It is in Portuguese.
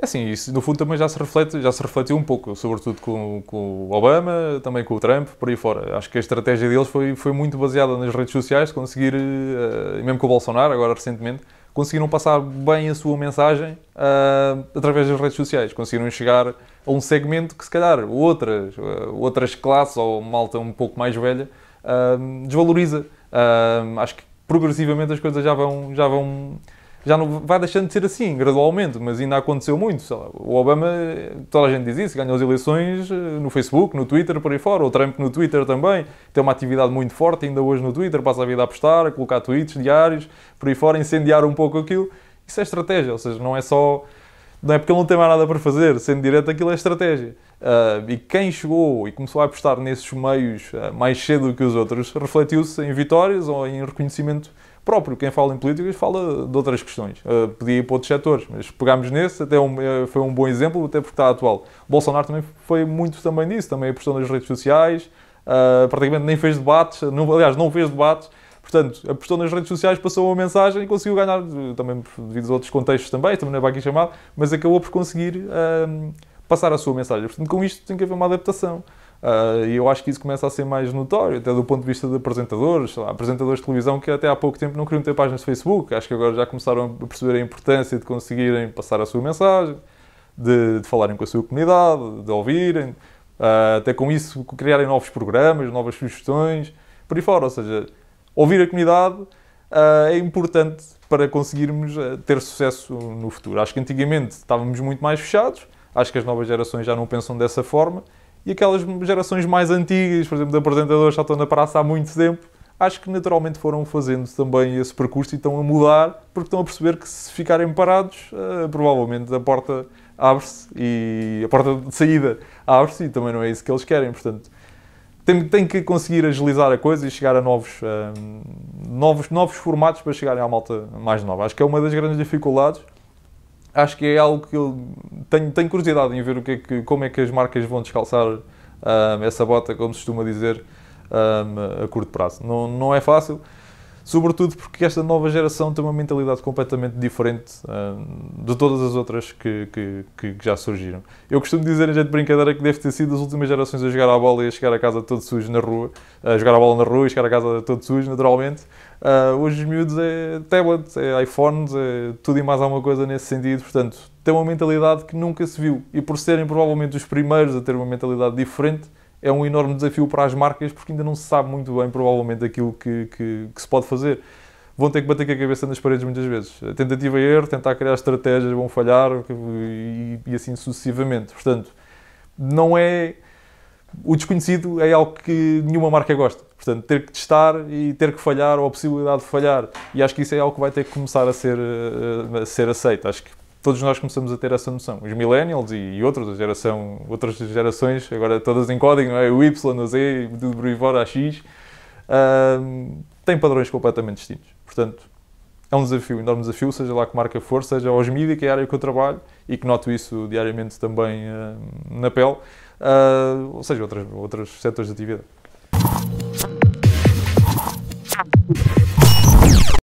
É assim, isso no fundo também já se reflete, já se refletiu um pouco, sobretudo com, com o Obama, também com o Trump, por aí fora. Acho que a estratégia deles foi, foi muito baseada nas redes sociais, conseguir, uh, mesmo com o Bolsonaro, agora recentemente, conseguiram passar bem a sua mensagem uh, através das redes sociais, conseguiram chegar a um segmento que se calhar outras, uh, outras classes ou malta um pouco mais velha desvaloriza. acho que progressivamente as coisas já vão, já vão já não vai deixando de ser assim, gradualmente, mas ainda aconteceu muito. Lá, o Obama, toda a gente diz isso, ganhou as eleições eh, no Facebook, no Twitter, por aí fora. O Trump no Twitter também, tem uma atividade muito forte ainda hoje no Twitter, passa a vida a postar, a colocar tweets diários, por aí fora, incendiar um pouco aquilo. Isso é estratégia, ou seja, não é só não é porque ele não tem mais nada para fazer, sendo direto, aquilo é estratégia. Uh, e quem chegou e começou a apostar nesses meios uh, mais cedo que os outros, refletiu-se em vitórias ou em reconhecimento próprio quem fala em políticas fala de outras questões. Uh, podia ir para outros setores, mas pegámos nesse, até um, eh, foi um bom exemplo, até porque está atual. Bolsonaro também foi muito também nisso também apostou nas redes sociais, uh, praticamente nem fez debates, não, aliás, não fez debates, Portanto, apostou nas redes sociais, passou uma mensagem e conseguiu ganhar, também devido a outros contextos também, também não é para aqui chamar, mas acabou por conseguir um, passar a sua mensagem. Portanto, com isto tem que haver uma adaptação. Ah, e eu acho que isso começa a ser mais notório, até do ponto de vista de apresentadores, lá, apresentadores de televisão que até há pouco tempo não queriam ter páginas de Facebook. Acho que agora já começaram a perceber a importância de conseguirem passar a sua mensagem, de, de falarem com a sua comunidade, de ouvirem, ah, até com isso criarem novos programas, novas sugestões, por aí fora. Ou seja, ouvir a comunidade ah, é importante para conseguirmos ter sucesso no futuro. Acho que antigamente estávamos muito mais fechados, acho que as novas gerações já não pensam dessa forma e aquelas gerações mais antigas, por exemplo, de apresentadores já estão na praça há muito tempo, acho que naturalmente foram fazendo também esse percurso e estão a mudar, porque estão a perceber que se ficarem parados, uh, provavelmente a porta abre-se e a porta de saída abre-se e também não é isso que eles querem. Portanto, tem, tem que conseguir agilizar a coisa e chegar a novos, um, eh, novos, novos formatos para chegarem à malta mais nova. Acho que é uma das grandes dificuldades acho que é algo que eu tenho, tenho curiosidade em ver o que, é que como é que as marcas vão descalçar um, essa bota, como se costuma dizer, um, a curto prazo. Não, não é fácil, sobretudo porque esta nova geração tem uma mentalidade completamente diferente uh, de todas as outras que, que, que, já surgiram. Eu costumo dizer, em jeito de brincadeira, que deve ter sido as últimas gerações a jogar a bola e a chegar a casa todo sujo na rua, a jogar a bola na rua e chegar a casa todo sujo, naturalmente. Uh, hoje os miúdos é tablets, é iPhones, é tudo e mais alguma coisa nesse sentido, portanto, tem uma mentalidade que nunca se viu e por serem provavelmente os primeiros a ter uma mentalidade diferente, é um enorme desafio para as marcas porque ainda não se sabe muito bem, provavelmente, aquilo que, que, que se pode fazer. Vão ter que bater com a cabeça nas paredes muitas vezes. A tentativa e é erro, tentar criar estratégias, vão falhar e, e assim sucessivamente. Portanto, não é. O desconhecido é algo que nenhuma marca gosta. Portanto, ter que testar e ter que falhar ou a possibilidade de falhar. E acho que isso é algo que vai ter que começar a ser, eh, a ser aceito. Acho que todos nós começamos a ter essa noção. Os millennials e outros, a geração, outras gerações, agora todas em código, é? O Y, o Z, do Brivora, a X, uh, têm padrões completamente distintos. Portanto, é um desafio, um enorme desafio, seja lá que marca for, seja aos mídia, que é a área que eu trabalho e que noto isso diariamente também uh, na pele, uh, ou seja, outras, outros setores de atividade.